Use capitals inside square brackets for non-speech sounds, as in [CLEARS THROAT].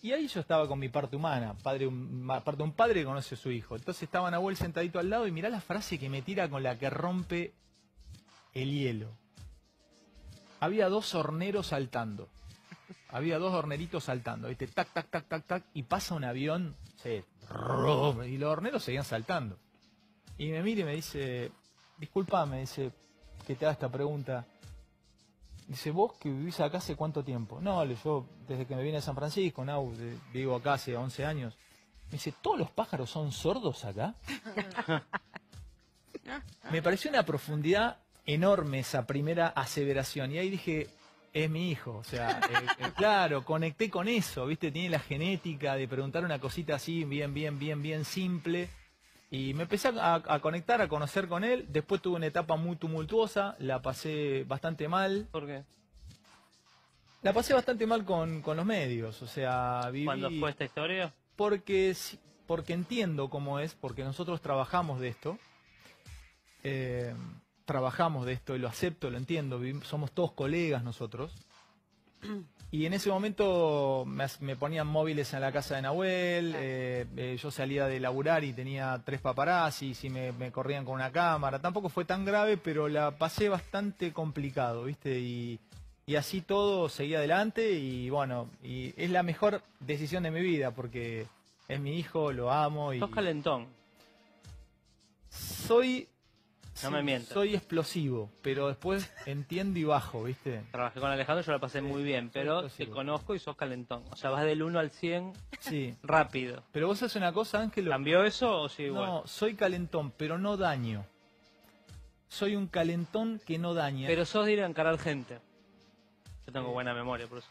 Y ahí yo estaba con mi parte humana, padre, un, parte un padre que conoce a su hijo. Entonces estaba Nahuel sentadito al lado y mirá la frase que me tira con la que rompe el hielo. Había dos horneros saltando. Había dos horneritos saltando, Tac, tac, tac, tac, tac. Y pasa un avión, se... Y los horneros seguían saltando. Y me mira y me dice, disculpa, me dice, que te haga esta pregunta. Dice, ¿vos que vivís acá hace cuánto tiempo? No, yo desde que me vine a San Francisco, no, eh, vivo acá hace 11 años. Me dice, ¿todos los pájaros son sordos acá? [LAUGHS] me pareció una profundidad enorme esa primera aseveración. Y ahí dije, es mi hijo. O sea, eh, eh, [LAUGHS] claro, conecté con eso, ¿viste? Tiene la genética de preguntar una cosita así, bien, bien, bien, bien simple y me empecé a, conectar, a conocer con él. Después tuve una etapa muy tumultuosa, la pasé bastante mal. ¿Por qué? La pasé bastante mal con, los medios, o sea, viví... ¿Cuándo fue esta historia? Porque, porque entiendo cómo es, porque nosotros trabajamos de esto. Eh, trabajamos de esto y lo acepto, lo entiendo, somos todos colegas nosotros. [CLEARS THROAT] Y en ese momento me, ponían móviles en la casa de Nahuel, eh, eh, yo salía de laburar y tenía tres paparazzi, y me, corrían con una cámara. Tampoco fue tan grave, pero la pasé bastante complicado, ¿viste? Y, así todo seguía adelante y bueno, y es la mejor decisión de mi vida porque es mi hijo, lo amo y... Sos calentón. Soy no me miento. Soy explosivo, pero después entiendo y bajo, ¿viste? Trabajé con Alejandro, yo la pasé muy bien, pero te conozco y sos calentón. O sea, vas del 1 al 100 sí. rápido. Pero vos haces una cosa, Ángel. ¿Cambió eso o sí igual? No, soy calentón, pero no daño. Soy un calentón que no daña. Pero sos de ir a encarar gente. Yo tengo buena memoria, por eso.